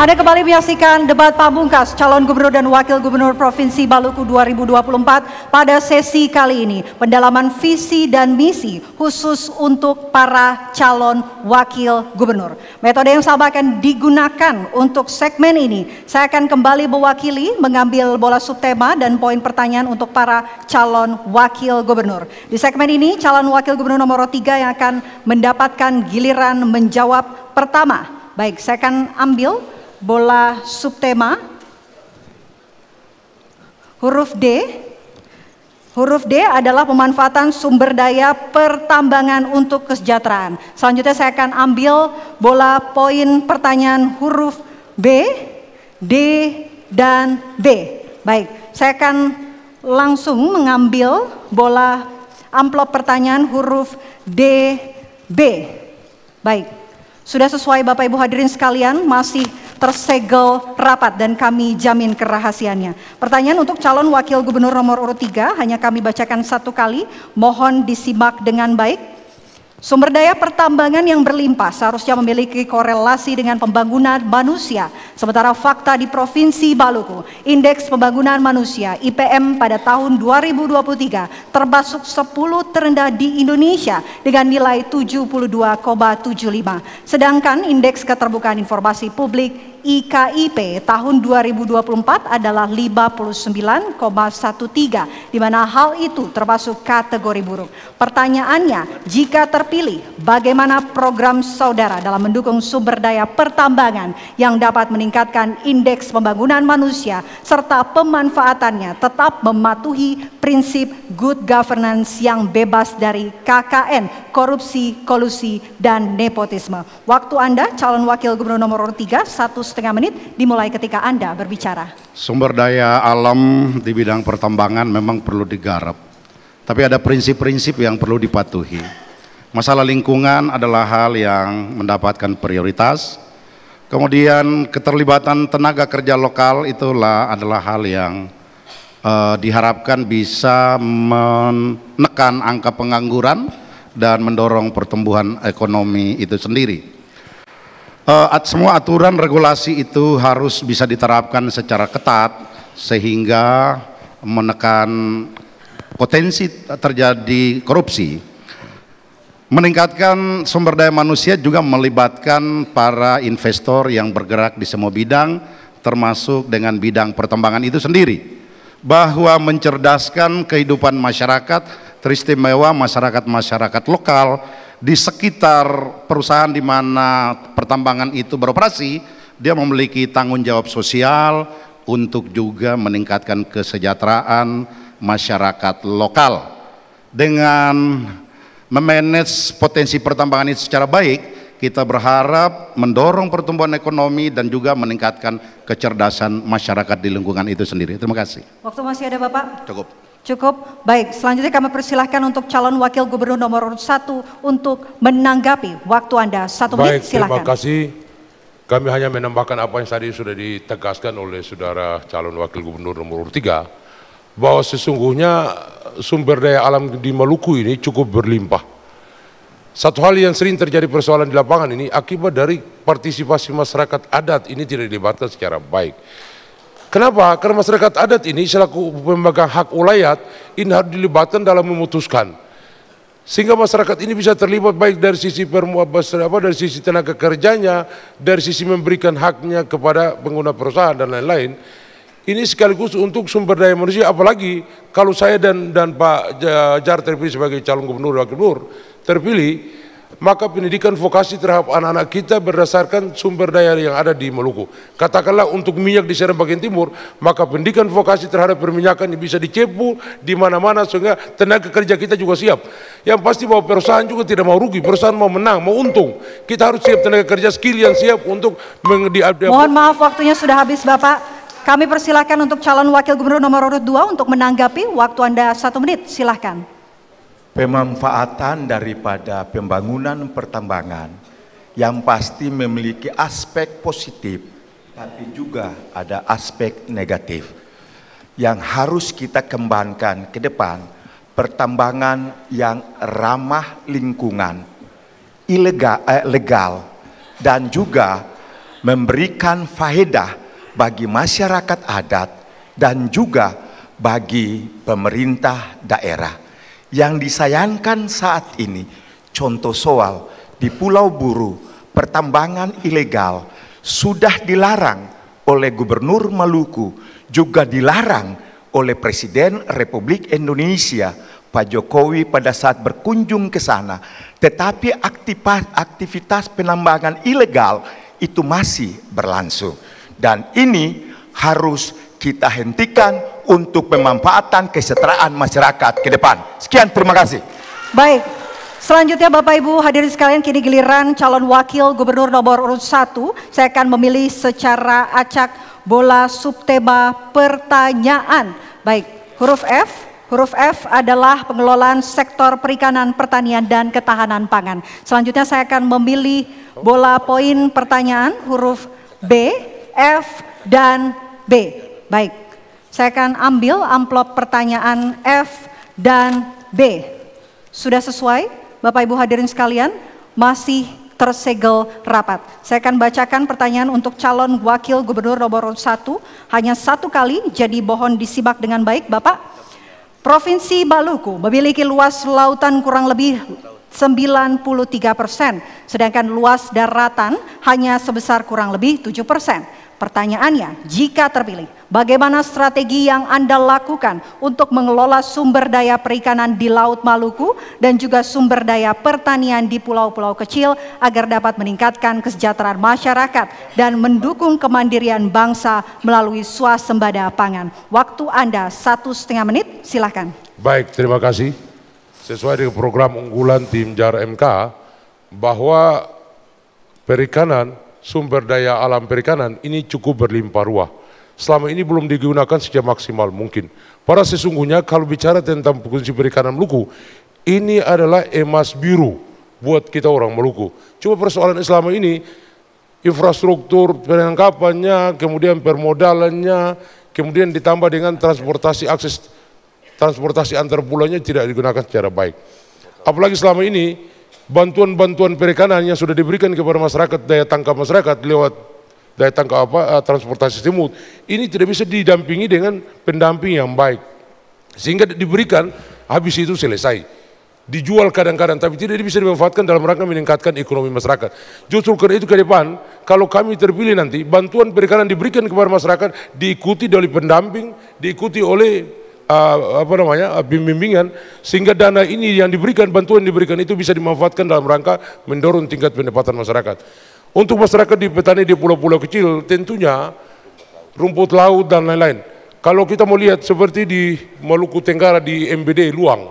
Anda kembali menyaksikan debat pamungkas calon gubernur dan wakil gubernur Provinsi Maluku 2024 pada sesi kali ini. Pendalaman visi dan misi khusus untuk para calon wakil gubernur. Metode yang sama akan digunakan untuk segmen ini. Saya akan kembali mewakili mengambil bola subtema dan poin pertanyaan untuk para calon wakil gubernur. Di segmen ini calon wakil gubernur nomor 3 yang akan mendapatkan giliran menjawab pertama. Baik, saya akan ambil bola subtema. Huruf D. Huruf D adalah pemanfaatan sumber daya pertambangan untuk kesejahteraan. Selanjutnya saya akan ambil bola poin pertanyaan huruf B, D, dan B. Baik, saya akan langsung mengambil bola amplop pertanyaan huruf D, B. Baik, sudah sesuai Bapak Ibu hadirin sekalian, masih tersegel rapat dan kami jamin kerahasiannya. Pertanyaan untuk calon wakil gubernur nomor urut 3 hanya kami bacakan satu kali, mohon disimak dengan baik. Sumber daya pertambangan yang berlimpah seharusnya memiliki korelasi dengan pembangunan manusia. Sementara fakta di Provinsi Baluku, Indeks Pembangunan Manusia IPM pada tahun 2023 termasuk 10 terendah di Indonesia dengan nilai 72,75. Sedangkan Indeks Keterbukaan Informasi Publik IKIP tahun 2024 adalah 59,13 di mana hal itu termasuk kategori buruk. Pertanyaannya, jika terpilih, bagaimana program saudara dalam mendukung sumber daya pertambangan yang dapat meningkatkan indeks pembangunan manusia serta pemanfaatannya tetap mematuhi prinsip good governance yang bebas dari KKN, korupsi, kolusi, dan nepotisme. Waktu Anda calon wakil gubernur nomor 3, 1 setengah menit dimulai ketika Anda berbicara. Sumber daya alam di bidang pertambangan memang perlu digarap. Tapi ada prinsip-prinsip yang perlu dipatuhi. Masalah lingkungan adalah hal yang mendapatkan prioritas. Kemudian keterlibatan tenaga kerja lokal itulah adalah hal yang uh, diharapkan bisa menekan angka pengangguran dan mendorong pertumbuhan ekonomi itu sendiri uh, semua aturan regulasi itu harus bisa diterapkan secara ketat sehingga menekan potensi terjadi korupsi. Meningkatkan sumber daya manusia juga melibatkan para investor yang bergerak di semua bidang termasuk dengan bidang pertambangan itu sendiri. Bahwa mencerdaskan kehidupan masyarakat, teristimewa masyarakat-masyarakat lokal di sekitar perusahaan di mana pertambangan itu beroperasi, dia memiliki tanggung jawab sosial untuk juga meningkatkan kesejahteraan masyarakat lokal. Dengan memanage potensi pertambangan itu secara baik, kita berharap mendorong pertumbuhan ekonomi dan juga meningkatkan kecerdasan masyarakat di lingkungan itu sendiri. Terima kasih. Waktu masih ada Bapak? Cukup. Cukup baik. Selanjutnya kami persilahkan untuk calon wakil gubernur nomor satu untuk menanggapi waktu anda satu baik, menit. Silakan. Terima kasih. Kami hanya menambahkan apa yang tadi sudah ditegaskan oleh saudara calon wakil gubernur nomor tiga bahwa sesungguhnya sumber daya alam di Maluku ini cukup berlimpah. Satu hal yang sering terjadi persoalan di lapangan ini akibat dari partisipasi masyarakat adat ini tidak dilibatkan secara baik. Kenapa? Karena masyarakat adat ini selaku pemegang hak ulayat ini harus dilibatkan dalam memutuskan. Sehingga masyarakat ini bisa terlibat baik dari sisi apa dari sisi tenaga kerjanya, dari sisi memberikan haknya kepada pengguna perusahaan dan lain-lain. Ini sekaligus untuk sumber daya manusia, apalagi kalau saya dan dan Pak Jar terpilih sebagai calon gubernur wakil gubernur terpilih, maka pendidikan vokasi terhadap anak-anak kita berdasarkan sumber daya yang ada di Maluku. Katakanlah untuk minyak di Serang bagian timur, maka pendidikan vokasi terhadap perminyakan bisa dicepu di mana-mana sehingga tenaga kerja kita juga siap. Yang pasti bahwa perusahaan juga tidak mau rugi, perusahaan mau menang, mau untung. Kita harus siap tenaga kerja skill yang siap untuk mengdi Mohon maaf waktunya sudah habis Bapak. Kami persilahkan untuk calon wakil gubernur nomor urut 2 untuk menanggapi waktu Anda satu menit. Silahkan pemanfaatan daripada pembangunan pertambangan yang pasti memiliki aspek positif tapi juga ada aspek negatif yang harus kita kembangkan ke depan pertambangan yang ramah lingkungan ilegal eh, legal dan juga memberikan faedah bagi masyarakat adat dan juga bagi pemerintah daerah yang disayangkan saat ini, contoh soal di Pulau Buru, pertambangan ilegal sudah dilarang oleh Gubernur Maluku, juga dilarang oleh Presiden Republik Indonesia Pak Jokowi pada saat berkunjung ke sana. Tetapi aktivitas penambangan ilegal itu masih berlangsung. Dan ini harus kita hentikan untuk pemanfaatan kesejahteraan masyarakat ke depan. Sekian, terima kasih. Baik, Selanjutnya Bapak Ibu hadirin sekalian kini giliran calon wakil gubernur nomor urut 1 saya akan memilih secara acak bola subtema pertanyaan. Baik, huruf F Huruf F adalah pengelolaan sektor perikanan, pertanian, dan ketahanan pangan. Selanjutnya saya akan memilih bola poin pertanyaan huruf B, F, dan B. Baik, saya akan ambil amplop pertanyaan F dan B. Sudah sesuai, Bapak Ibu hadirin sekalian? Masih tersegel rapat. Saya akan bacakan pertanyaan untuk calon wakil gubernur nomor 1. Hanya satu kali, jadi bohon disimak dengan baik Bapak. Provinsi Maluku memiliki luas lautan kurang lebih 93 persen, sedangkan luas daratan hanya sebesar kurang lebih 7 persen. Pertanyaannya, jika terpilih, bagaimana strategi yang Anda lakukan untuk mengelola sumber daya perikanan di Laut Maluku dan juga sumber daya pertanian di pulau-pulau kecil agar dapat meningkatkan kesejahteraan masyarakat dan mendukung kemandirian bangsa melalui swasembada pangan? Waktu Anda satu setengah menit, silakan. Baik, terima kasih sesuai dengan program unggulan tim JAR MK bahwa perikanan, sumber daya alam perikanan ini cukup berlimpah ruah. Selama ini belum digunakan secara maksimal mungkin. Para sesungguhnya kalau bicara tentang fungsi perikanan Maluku, ini adalah emas biru buat kita orang Maluku. Cuma persoalan Islam ini infrastruktur penangkapannya, kemudian permodalannya, kemudian ditambah dengan transportasi akses transportasi antar pulaunya tidak digunakan secara baik. Apalagi selama ini bantuan-bantuan perikanan yang sudah diberikan kepada masyarakat daya tangkap masyarakat lewat daya tangkap apa eh, transportasi semut ini tidak bisa didampingi dengan pendamping yang baik sehingga diberikan habis itu selesai dijual kadang-kadang tapi tidak bisa dimanfaatkan dalam rangka meningkatkan ekonomi masyarakat. Justru karena itu ke depan kalau kami terpilih nanti bantuan perikanan diberikan kepada masyarakat diikuti oleh pendamping, diikuti oleh uh, apa namanya uh, bimbingan sehingga dana ini yang diberikan bantuan yang diberikan itu bisa dimanfaatkan dalam rangka mendorong tingkat pendapatan masyarakat. Untuk masyarakat di petani di pulau-pulau kecil tentunya rumput laut dan lain-lain. Kalau kita mau lihat seperti di Maluku Tenggara di MBD Luang,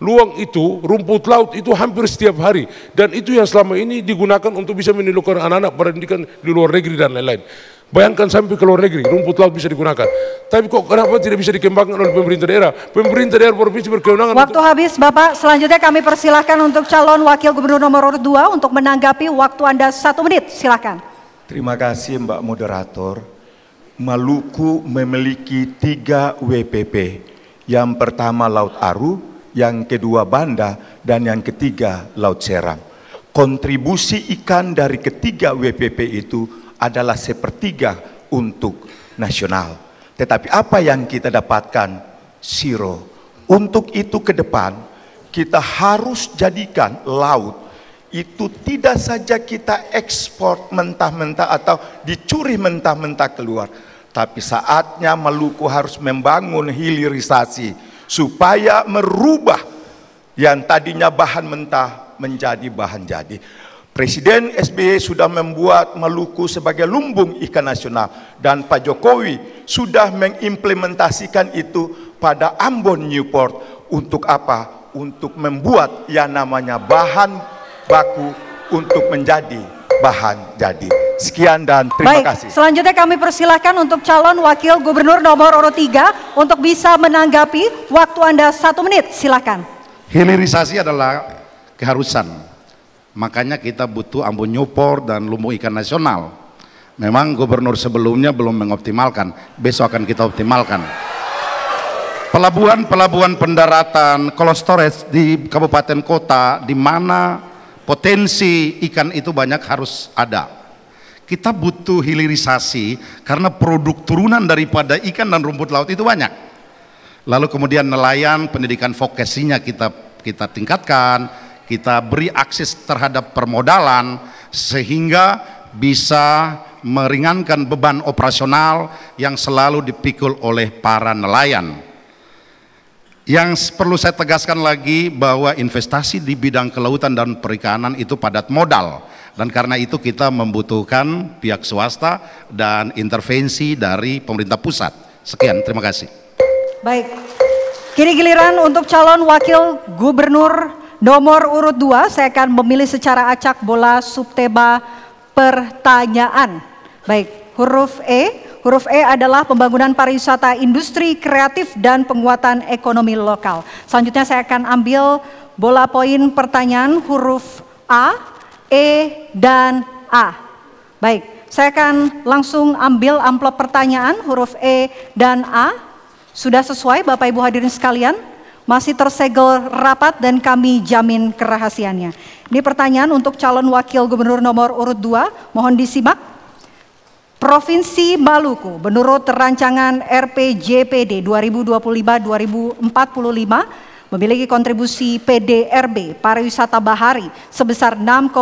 Luang itu, rumput laut itu hampir setiap hari dan itu yang selama ini digunakan untuk bisa menilukan anak-anak pendidikan di luar negeri dan lain-lain. Bayangkan sampai ke luar negeri, rumput laut bisa digunakan. Tapi kok kenapa tidak bisa dikembangkan oleh pemerintah daerah? Pemerintah daerah provinsi berkewenangan. Waktu untuk... habis Bapak, selanjutnya kami persilahkan untuk calon wakil gubernur nomor urut 2 untuk menanggapi waktu Anda satu menit, silahkan. Terima kasih Mbak Moderator. Maluku memiliki tiga WPP. Yang pertama Laut Aru, yang kedua Banda, dan yang ketiga Laut Seram. Kontribusi ikan dari ketiga WPP itu adalah sepertiga untuk nasional. Tetapi apa yang kita dapatkan? Siro. Untuk itu ke depan, kita harus jadikan laut itu tidak saja kita ekspor mentah-mentah atau dicuri mentah-mentah keluar. Tapi saatnya Maluku harus membangun hilirisasi supaya merubah yang tadinya bahan mentah menjadi bahan jadi. Presiden SBY sudah membuat Maluku sebagai lumbung ikan nasional dan Pak Jokowi sudah mengimplementasikan itu pada Ambon Newport untuk apa? Untuk membuat yang namanya bahan baku untuk menjadi bahan jadi. Sekian dan terima Baik, kasih. Selanjutnya kami persilahkan untuk calon wakil gubernur nomor urut 3 untuk bisa menanggapi waktu Anda satu menit. Silakan. Hilirisasi adalah keharusan Makanya kita butuh ambu nyupor dan Lumbung Ikan Nasional. Memang gubernur sebelumnya belum mengoptimalkan, besok akan kita optimalkan. Pelabuhan-pelabuhan pendaratan, kolostores storage di kabupaten kota, di mana potensi ikan itu banyak harus ada. Kita butuh hilirisasi karena produk turunan daripada ikan dan rumput laut itu banyak. Lalu kemudian nelayan pendidikan vokasinya kita kita tingkatkan, kita beri akses terhadap permodalan sehingga bisa meringankan beban operasional yang selalu dipikul oleh para nelayan. Yang perlu saya tegaskan lagi bahwa investasi di bidang kelautan dan perikanan itu padat modal dan karena itu kita membutuhkan pihak swasta dan intervensi dari pemerintah pusat. Sekian, terima kasih. Baik. Kini giliran untuk calon wakil gubernur Nomor urut 2 saya akan memilih secara acak bola subtema pertanyaan. Baik, huruf E. Huruf E adalah pembangunan pariwisata industri kreatif dan penguatan ekonomi lokal. Selanjutnya saya akan ambil bola poin pertanyaan huruf A, E, dan A. Baik, saya akan langsung ambil amplop pertanyaan huruf E dan A. Sudah sesuai Bapak Ibu hadirin sekalian? masih tersegel rapat dan kami jamin kerahasiannya. Ini pertanyaan untuk calon wakil gubernur nomor urut 2, mohon disimak. Provinsi Maluku menurut rancangan RPJPD 2025-2045 memiliki kontribusi PDRB pariwisata bahari sebesar 6,52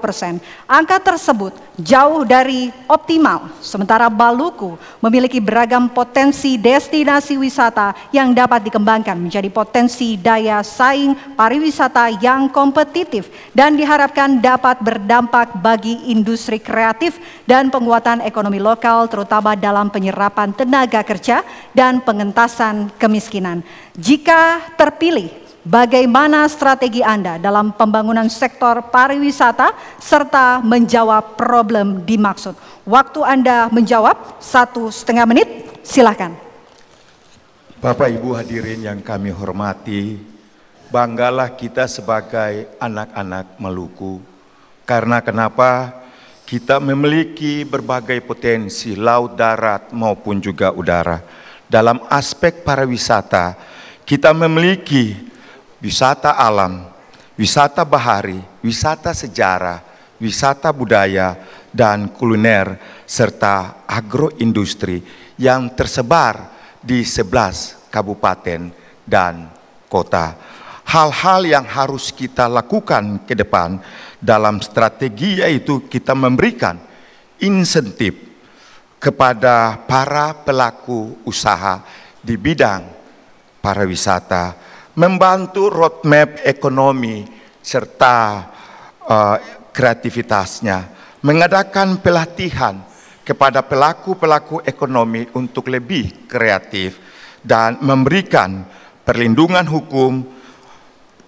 persen. Angka tersebut jauh dari optimal, sementara Baluku memiliki beragam potensi destinasi wisata yang dapat dikembangkan menjadi potensi daya saing pariwisata yang kompetitif dan diharapkan dapat berdampak bagi industri kreatif dan penguatan ekonomi lokal terutama dalam penyerapan tenaga kerja dan pengentasan kemiskinan. Jika terpilih, bagaimana strategi Anda dalam pembangunan sektor pariwisata serta menjawab problem dimaksud? Waktu Anda menjawab satu setengah menit, silahkan. Bapak Ibu hadirin yang kami hormati, banggalah kita sebagai anak-anak Maluku. Karena kenapa? Kita memiliki berbagai potensi laut, darat maupun juga udara. Dalam aspek pariwisata, kita memiliki wisata alam, wisata bahari, wisata sejarah, wisata budaya, dan kuliner, serta agroindustri yang tersebar di sebelas kabupaten dan kota. Hal-hal yang harus kita lakukan ke depan dalam strategi yaitu kita memberikan insentif kepada para pelaku usaha di bidang Para wisata membantu roadmap ekonomi serta uh, kreativitasnya, mengadakan pelatihan kepada pelaku-pelaku ekonomi untuk lebih kreatif dan memberikan perlindungan hukum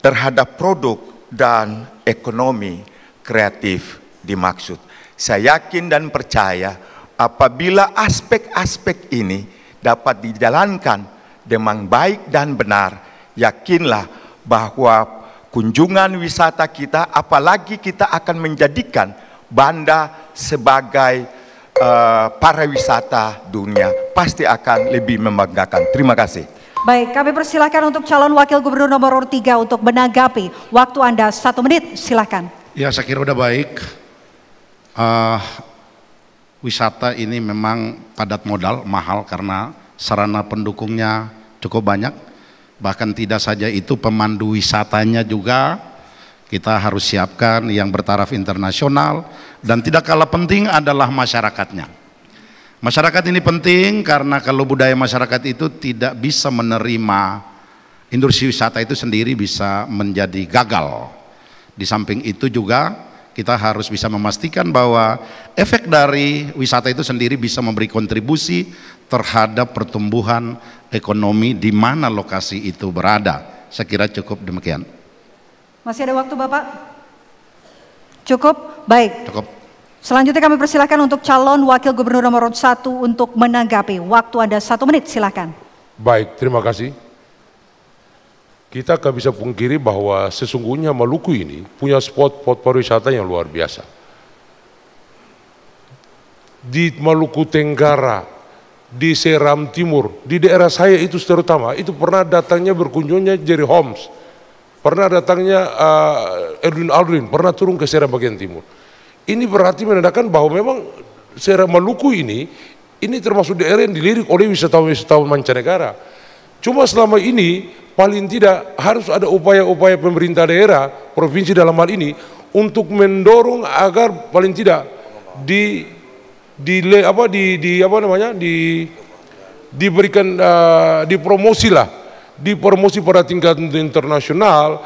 terhadap produk dan ekonomi kreatif dimaksud. Saya yakin dan percaya apabila aspek-aspek ini dapat dijalankan dengan baik dan benar, yakinlah bahwa kunjungan wisata kita, apalagi kita akan menjadikan Banda sebagai uh, pariwisata dunia, pasti akan lebih membanggakan. Terima kasih. Baik, kami persilahkan untuk calon wakil gubernur nomor 3 untuk menanggapi. Waktu Anda satu menit, silahkan. Ya, saya kira sudah baik. Uh, wisata ini memang padat modal, mahal karena sarana pendukungnya cukup banyak. Bahkan tidak saja itu pemandu wisatanya juga kita harus siapkan yang bertaraf internasional dan tidak kalah penting adalah masyarakatnya. Masyarakat ini penting karena kalau budaya masyarakat itu tidak bisa menerima industri wisata itu sendiri bisa menjadi gagal. Di samping itu juga kita harus bisa memastikan bahwa efek dari wisata itu sendiri bisa memberi kontribusi terhadap pertumbuhan ekonomi di mana lokasi itu berada. Saya kira cukup demikian. Masih ada waktu Bapak? Cukup? Baik. Cukup. Selanjutnya kami persilahkan untuk calon wakil gubernur nomor satu untuk menanggapi. Waktu Anda satu menit, Silakan. Baik, terima kasih. Kita akan bisa pungkiri bahwa sesungguhnya Maluku ini punya spot-spot pariwisata yang luar biasa. Di Maluku Tenggara di Seram Timur, di daerah saya itu terutama, itu pernah datangnya berkunjungnya Jerry Holmes, pernah datangnya uh, Edwin Aldrin, pernah turun ke Seram bagian timur. Ini berarti menandakan bahwa memang Seram Maluku ini, ini termasuk daerah yang dilirik oleh wisatawan-wisatawan mancanegara. Cuma selama ini paling tidak harus ada upaya-upaya pemerintah daerah, provinsi dalam hal ini, untuk mendorong agar paling tidak di di apa di, di apa namanya di diberikan uh, dipromosi lah dipromosi pada tingkat internasional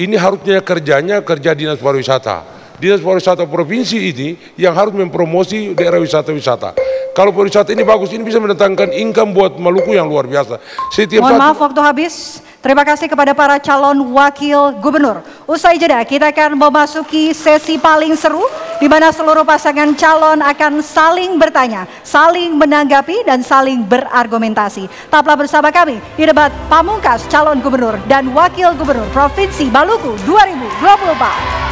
ini harusnya kerjanya kerja dinas pariwisata dinas pariwisata provinsi ini yang harus mempromosi daerah wisata-wisata kalau pariwisata ini bagus, ini bisa mendatangkan income buat Maluku yang luar biasa. Setiap Mohon saat... maaf waktu habis. Terima kasih kepada para calon wakil gubernur. Usai jeda, kita akan memasuki sesi paling seru di mana seluruh pasangan calon akan saling bertanya, saling menanggapi dan saling berargumentasi. Tetaplah bersama kami di debat Pamungkas calon gubernur dan wakil gubernur Provinsi Maluku 2024.